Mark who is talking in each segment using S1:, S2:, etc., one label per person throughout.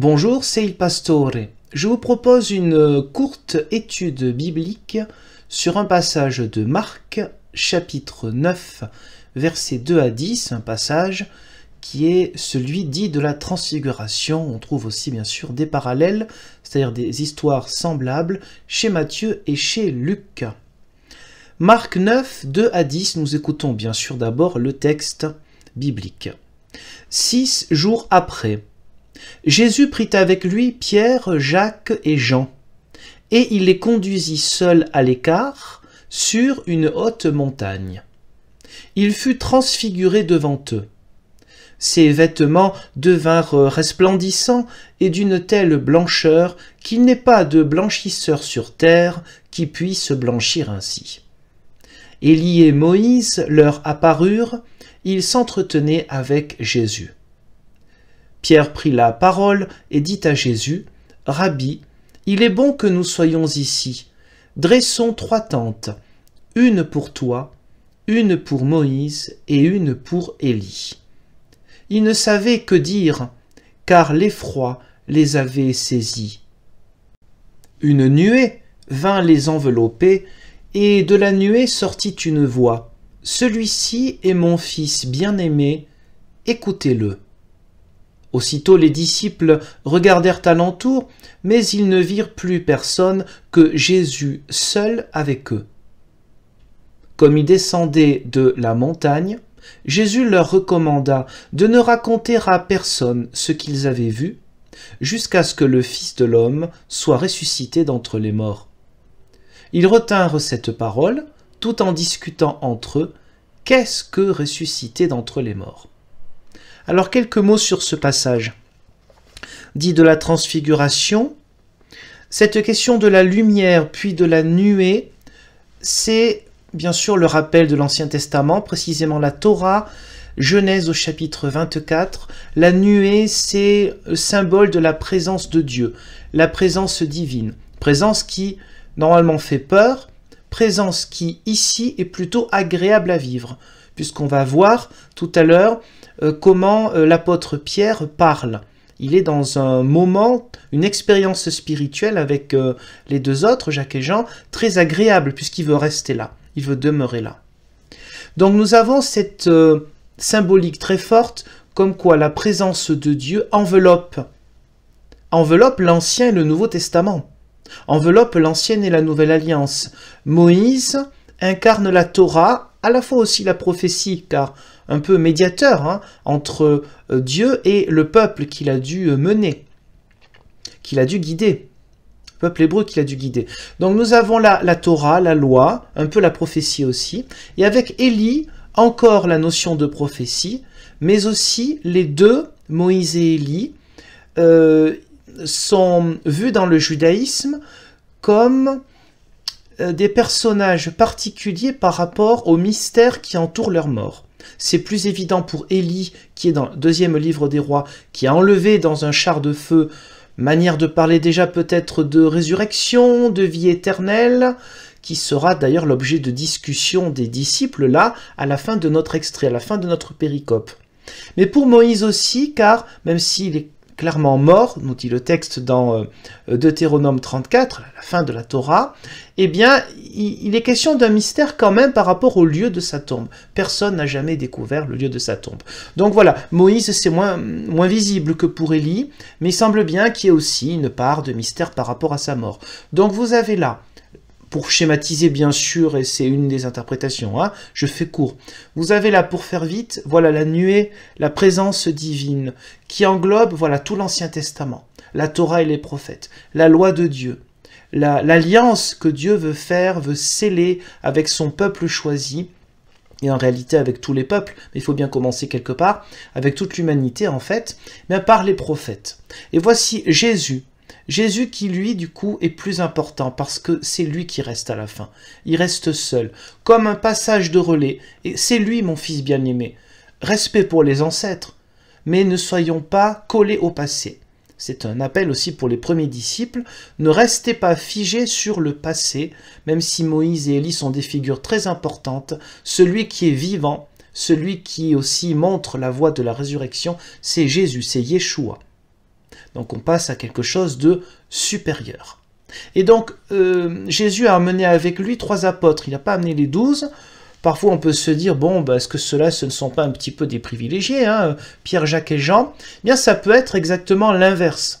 S1: Bonjour, c'est Il Pastore. Je vous propose une euh, courte étude biblique sur un passage de Marc, chapitre 9, versets 2 à 10, un passage qui est celui dit de la transfiguration. On trouve aussi bien sûr des parallèles, c'est-à-dire des histoires semblables, chez Matthieu et chez Luc. Marc 9, 2 à 10, nous écoutons bien sûr d'abord le texte biblique. Six jours après, Jésus prit avec lui Pierre, Jacques et Jean, et il les conduisit seuls à l'écart sur une haute montagne. Il fut transfiguré devant eux. Ses vêtements devinrent resplendissants et d'une telle blancheur qu'il n'est pas de blanchisseur sur terre qui puisse blanchir ainsi. Élie et Moïse leur apparurent, ils s'entretenaient avec Jésus. Pierre prit la parole et dit à Jésus, Rabbi, il est bon que nous soyons ici. Dressons trois tentes, une pour toi, une pour Moïse et une pour Élie. Ils ne savaient que dire, car l'effroi les avait saisis. Une nuée vint les envelopper, et de la nuée sortit une voix. Celui-ci est mon fils bien-aimé, écoutez-le. Aussitôt les disciples regardèrent alentour, mais ils ne virent plus personne que Jésus seul avec eux. Comme ils descendaient de la montagne, Jésus leur recommanda de ne raconter à personne ce qu'ils avaient vu, jusqu'à ce que le Fils de l'homme soit ressuscité d'entre les morts. Ils retinrent cette parole, tout en discutant entre eux, qu'est-ce que ressusciter d'entre les morts alors quelques mots sur ce passage. Dit de la transfiguration, cette question de la lumière puis de la nuée, c'est bien sûr le rappel de l'Ancien Testament, précisément la Torah, Genèse au chapitre 24. La nuée, c'est le symbole de la présence de Dieu, la présence divine, présence qui normalement fait peur, présence qui ici est plutôt agréable à vivre puisqu'on va voir tout à l'heure euh, comment euh, l'apôtre Pierre parle. Il est dans un moment, une expérience spirituelle avec euh, les deux autres, Jacques et Jean, très agréable, puisqu'il veut rester là, il veut demeurer là. Donc nous avons cette symbolique très forte, comme quoi la présence de Dieu enveloppe, enveloppe l'Ancien et le Nouveau Testament, enveloppe l'Ancienne et la Nouvelle Alliance. Moïse incarne la Torah à la fois aussi la prophétie, car un peu médiateur hein, entre euh, Dieu et le peuple qu'il a dû euh, mener, qu'il a dû guider. Le peuple hébreu qu'il a dû guider. Donc nous avons la, la Torah, la loi, un peu la prophétie aussi, et avec Élie, encore la notion de prophétie, mais aussi les deux, Moïse et Élie, euh, sont vus dans le judaïsme comme euh, des personnages particuliers par rapport aux mystère qui entourent leur mort. C'est plus évident pour Élie, qui est dans le deuxième livre des rois, qui a enlevé dans un char de feu, manière de parler déjà peut-être de résurrection, de vie éternelle, qui sera d'ailleurs l'objet de discussion des disciples là, à la fin de notre extrait, à la fin de notre péricope. Mais pour Moïse aussi, car même s'il est clairement mort, nous dit le texte dans euh, Deutéronome 34, la fin de la Torah, eh bien, il est question d'un mystère quand même par rapport au lieu de sa tombe. Personne n'a jamais découvert le lieu de sa tombe. Donc voilà, Moïse, c'est moins, moins visible que pour Élie, mais il semble bien qu'il y ait aussi une part de mystère par rapport à sa mort. Donc vous avez là pour schématiser bien sûr, et c'est une des interprétations, hein, je fais court. Vous avez là, pour faire vite, voilà la nuée, la présence divine, qui englobe voilà tout l'Ancien Testament, la Torah et les prophètes, la loi de Dieu, l'alliance que Dieu veut faire, veut sceller avec son peuple choisi, et en réalité avec tous les peuples, mais il faut bien commencer quelque part, avec toute l'humanité en fait, mais par les prophètes. Et voici Jésus, Jésus qui, lui, du coup, est plus important parce que c'est lui qui reste à la fin. Il reste seul, comme un passage de relais. Et c'est lui, mon fils bien-aimé. Respect pour les ancêtres, mais ne soyons pas collés au passé. C'est un appel aussi pour les premiers disciples. Ne restez pas figés sur le passé, même si Moïse et Élie sont des figures très importantes. Celui qui est vivant, celui qui aussi montre la voie de la résurrection, c'est Jésus, c'est Yeshua. Donc on passe à quelque chose de supérieur. Et donc euh, Jésus a amené avec lui trois apôtres, il n'a pas amené les douze. Parfois on peut se dire, bon, bah, est-ce que ceux-là, ce ne sont pas un petit peu des privilégiés, hein, Pierre, Jacques et Jean eh bien ça peut être exactement l'inverse.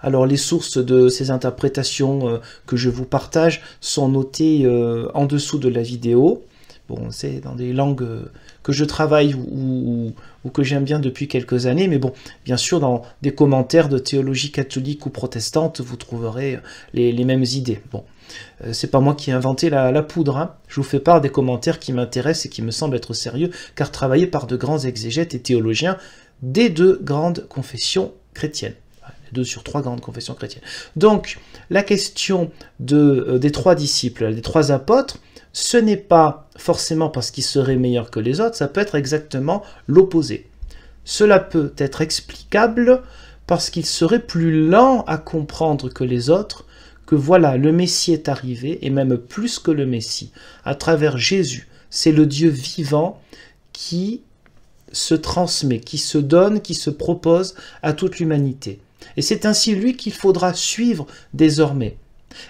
S1: Alors les sources de ces interprétations euh, que je vous partage sont notées euh, en dessous de la vidéo. Bon, c'est dans des langues euh, que je travaille ou, que j'aime bien depuis quelques années, mais bon, bien sûr, dans des commentaires de théologie catholique ou protestante, vous trouverez euh, les, mêmes idées. Bon, euh, c'est pas moi qui ai inventé la, poudre, hein. je vous fais part des commentaires qui m'intéressent et qui me semblent être sérieux, car travaillés par de grands exégètes et théologiens des deux grandes confessions chrétiennes deux sur trois grandes confessions chrétiennes. Donc, la question des trois disciples, des trois apôtres, ce n'est pas forcément parce qu'il serait meilleur que les autres, ça peut être exactement l'opposé. Cela peut être explicable parce qu'il serait plus lent à comprendre que les autres que voilà, le Messie est arrivé, et même plus que le Messie, à travers Jésus. C'est le Dieu vivant qui se transmet, qui se donne, qui se propose à toute l'humanité. Et c'est ainsi lui qu'il faudra suivre désormais.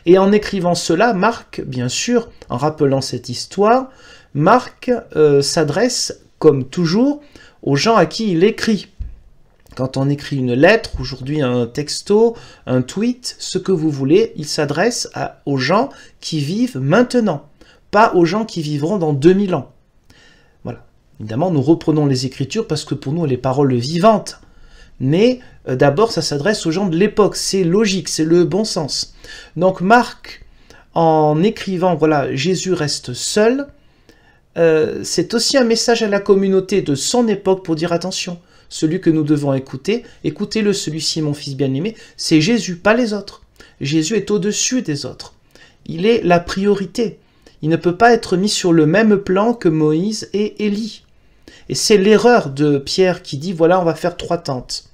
S1: Et en écrivant cela, Marc, bien sûr, en rappelant cette histoire, Marc euh, s'adresse, comme toujours, aux gens à qui il écrit. Quand on écrit une lettre, aujourd'hui un texto, un tweet, ce que vous voulez, il s'adresse aux gens qui vivent maintenant, pas aux gens qui vivront dans 2000 ans. Voilà. Évidemment, nous reprenons les écritures parce que pour nous, les paroles vivantes mais euh, d'abord ça s'adresse aux gens de l'époque, c'est logique, c'est le bon sens. Donc Marc, en écrivant, voilà, Jésus reste seul, euh, c'est aussi un message à la communauté de son époque pour dire attention, celui que nous devons écouter, écoutez-le, celui-ci mon fils bien-aimé, c'est Jésus, pas les autres. Jésus est au-dessus des autres. Il est la priorité. Il ne peut pas être mis sur le même plan que Moïse et Élie. Et c'est l'erreur de Pierre qui dit, voilà, on va faire trois tentes.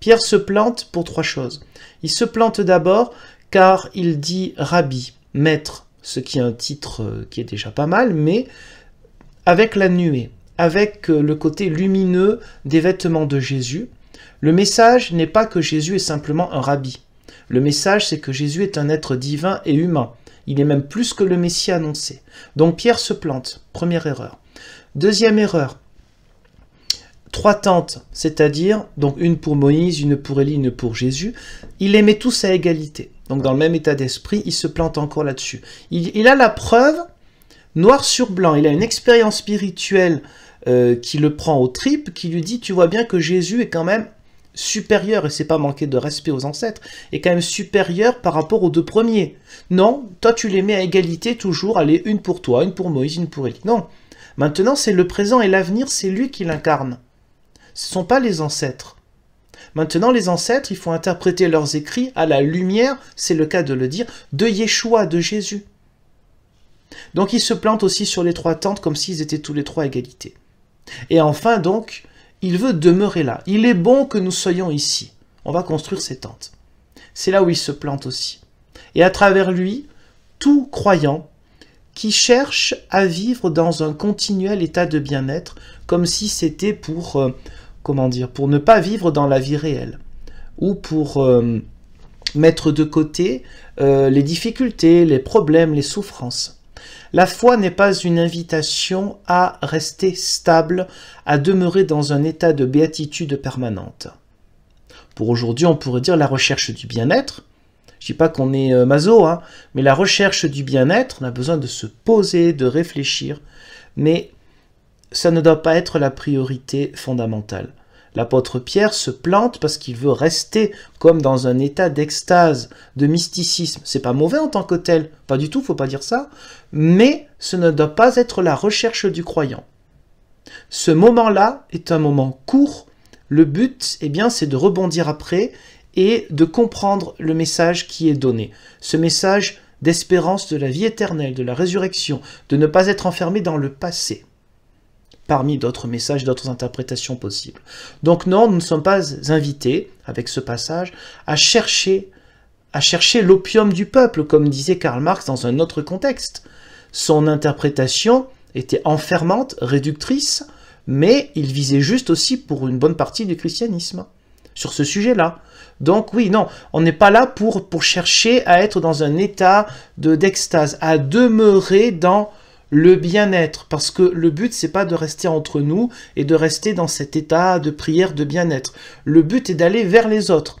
S1: Pierre se plante pour trois choses. Il se plante d'abord car il dit Rabbi, maître, ce qui est un titre euh, qui est déjà pas mal, mais avec la nuée, avec euh, le côté lumineux des vêtements de Jésus. Le message n'est pas que Jésus est simplement un rabbi. Le message, c'est que Jésus est un être divin et humain. Il est même plus que le Messie annoncé. Donc Pierre se plante. Première erreur. Deuxième erreur, trois tentes, c'est-à-dire donc une pour Moïse, une pour Élie, une pour Jésus. Il les met tous à égalité. Donc dans le même état d'esprit, il se plante encore là-dessus. Il, a la preuve noir sur blanc. Il a une expérience spirituelle euh, qui le prend aux tripes, qui lui dit tu vois bien que Jésus est quand même supérieur, et c'est pas manquer de respect aux ancêtres, est quand même supérieur par rapport aux deux premiers. Non, toi tu les mets à égalité toujours, allez, une pour toi, une pour Moïse, une pour Élie. Non. Maintenant, c'est le présent et l'avenir, c'est lui qui l'incarne ce ne sont pas les ancêtres. Maintenant, les ancêtres, il faut interpréter leurs écrits à la lumière, c'est le cas de le dire, de Yeshua, de Jésus. Donc il se plante aussi sur les trois tentes comme s'ils étaient tous les trois à égalité. Et enfin donc, il veut demeurer là. Il est bon que nous soyons ici. On va construire ces tentes. C'est là où il se plante aussi. Et à travers lui, tout croyant qui cherchent à vivre dans un continuel état de bien-être, comme si c'était pour, euh, comment dire, pour ne pas vivre dans la vie réelle, ou pour euh, mettre de côté euh, les difficultés, les problèmes, les souffrances. La foi n'est pas une invitation à rester stable, à demeurer dans un état de béatitude permanente. Pour aujourd'hui, on pourrait dire la recherche du bien-être, je dis pas qu'on est Mazo, euh, maso, hein, mais la recherche du bien-être, on a besoin de se poser, de réfléchir, mais ça ne doit pas être la priorité fondamentale. L'apôtre Pierre se plante parce qu'il veut rester comme dans un état d'extase, de mysticisme. C'est pas mauvais en tant que tel, pas du tout, faut pas dire ça, mais ce ne doit pas être la recherche du croyant. Ce moment-là est un moment court. Le but, eh bien, c'est de rebondir après et de comprendre le message qui est donné. Ce message d'espérance de la vie éternelle, de la résurrection, de ne pas être enfermé dans le passé, parmi d'autres messages, d'autres interprétations possibles. Donc non, nous ne sommes pas invités, avec ce passage, à chercher, à chercher l'opium du peuple, comme disait Karl Marx dans un autre contexte. Son interprétation était enfermante, réductrice, mais il visait juste aussi pour une bonne partie du christianisme sur ce sujet-là. Donc oui, non, on n'est pas là pour, pour chercher à être dans un état de d'extase, à demeurer dans le bien-être, parce que le but c'est pas de rester entre nous et de rester dans cet état de prière de bien-être. Le but est d'aller vers les autres.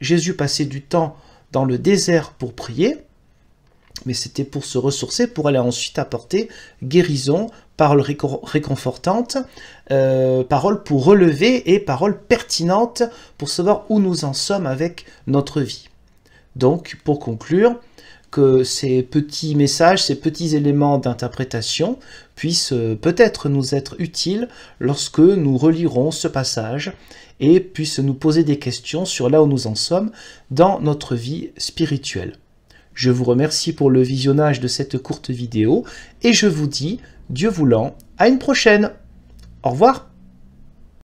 S1: Jésus passait du temps dans le désert pour prier, mais c'était pour se ressourcer, pour aller ensuite apporter guérison, paroles réconfortantes, euh, paroles pour relever et paroles pertinentes pour savoir où nous en sommes avec notre vie. Donc, pour conclure, que ces petits messages, ces petits éléments d'interprétation puissent euh, peut-être nous être utiles lorsque nous relirons ce passage et puissent nous poser des questions sur là où nous en sommes dans notre vie spirituelle. Je vous remercie pour le visionnage de cette courte vidéo et je vous dis Dieu voulant, à une prochaine. Au revoir.